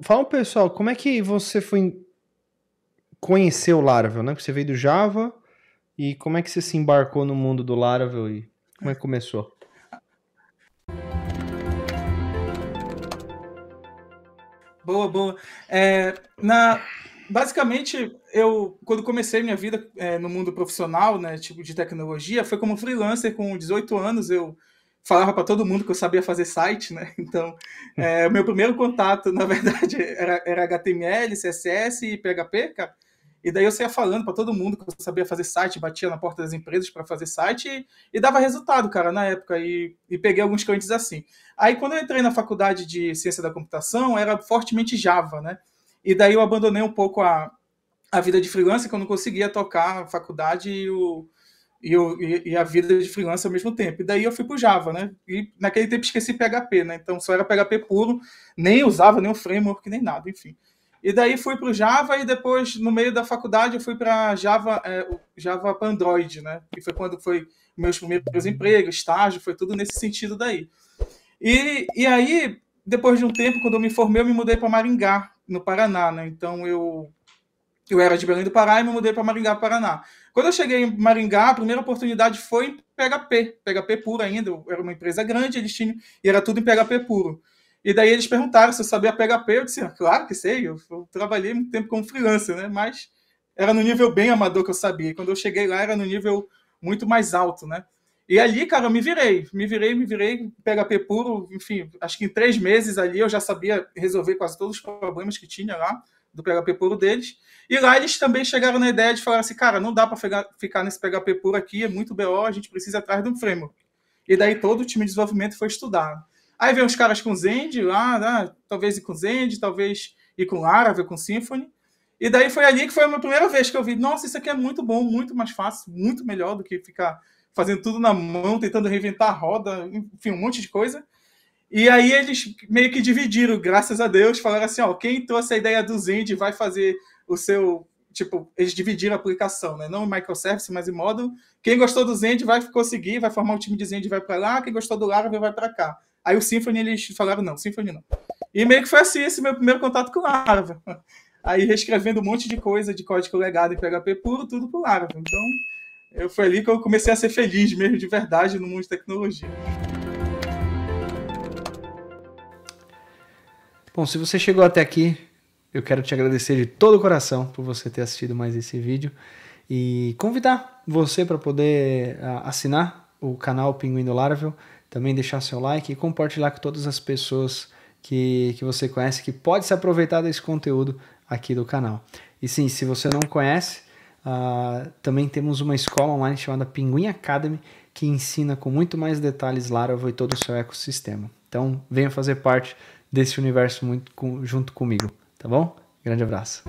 Fala, pessoal, como é que você foi conhecer o Laravel, né? Porque você veio do Java e como é que você se embarcou no mundo do Laravel e como é que começou? Boa, boa. É, na, basicamente, eu, quando comecei minha vida é, no mundo profissional, né, tipo de tecnologia, foi como freelancer com 18 anos. Eu falava para todo mundo que eu sabia fazer site, né? Então, é, meu primeiro contato, na verdade, era, era HTML, CSS e PHP, cara. E daí eu saía falando para todo mundo que eu sabia fazer site, batia na porta das empresas para fazer site e, e, dava resultado, cara, na época. E, e peguei alguns clientes assim. Aí quando eu entrei na faculdade de ciência da computação, era fortemente Java, né? E daí eu abandonei um pouco a, a vida de freelancer, que eu não conseguia tocar a faculdade e o, e, eu, e, e, a vida de freelancer ao mesmo tempo. E daí eu fui pro Java, né? E naquele tempo esqueci PHP, né? Então só era PHP puro, nem usava nenhum framework, nem nada, enfim. E daí fui pro Java e depois, no meio da faculdade, eu fui para Java, é, Java para Android, né? E foi quando foi meus primeiros empregos, estágio, foi tudo nesse sentido daí. E, e aí, depois de um tempo, quando eu me formei, eu me mudei para Maringá, no Paraná, né? Então eu eu era de Belém do Pará e me mudei para Maringá, Paraná. Quando eu cheguei em Maringá, a primeira oportunidade foi em PHP, PHP puro ainda, era uma empresa grande, eles tinham, e era tudo em PHP puro. E daí eles perguntaram se eu sabia PHP, eu disse, ah, claro que sei, eu, eu, trabalhei muito tempo como freelancer, né? Mas era no nível bem amador que eu sabia. quando eu cheguei lá, era no nível muito mais alto, né? E ali, cara, eu me virei, me virei, me virei, PHP puro, enfim, acho que em três meses ali eu já sabia resolver quase todos os problemas que tinha lá do PHP puro deles. E lá eles também chegaram na ideia de falar assim, cara, não dá para ficar nesse PHP puro aqui, é muito BO, a gente precisa ir atrás de um framework. E daí todo o time de desenvolvimento foi estudar. Aí vem os caras com Zend lá, né? talvez e com Zend, talvez e com Laravel, com Symfony. E daí foi ali que foi a minha primeira vez que eu vi, nossa, isso aqui é muito bom, muito mais fácil, muito melhor do que ficar fazendo tudo na mão, tentando reinventar a roda, enfim, um monte de coisa. E aí eles meio que dividiram, graças a Deus, falaram assim, ó, quem trouxe a ideia do Zend vai fazer o seu, tipo, eles dividiram a aplicação, né? Não em microservice, mas em módulo. Quem gostou do Zend vai conseguir, vai formar um time de Zend vai para lá, quem gostou do Laravel vai para cá. Aí o Symfony eles falaram não, Symfony não. E meio que foi assim esse meu primeiro contato com o Laravel. Aí reescrevendo um monte de coisa de código legado em PHP puro, tudo pro Laravel. Então, eu foi ali que eu comecei a ser feliz mesmo de verdade no mundo de tecnologia. Bom, se você chegou até aqui, eu quero te agradecer de todo o coração por você ter assistido mais esse vídeo e convidar você para poder assinar o canal Pinguim do Laravel, também deixar seu like e compartilhar com todas as pessoas que, que você conhece que pode se aproveitar desse conteúdo aqui do canal. E sim, se você não conhece, uh, também temos uma escola online chamada Pinguim Academy que ensina com muito mais detalhes Laravel e todo o seu ecossistema. Então, venha fazer parte desse universo muito com, junto comigo, tá bom? Grande abraço.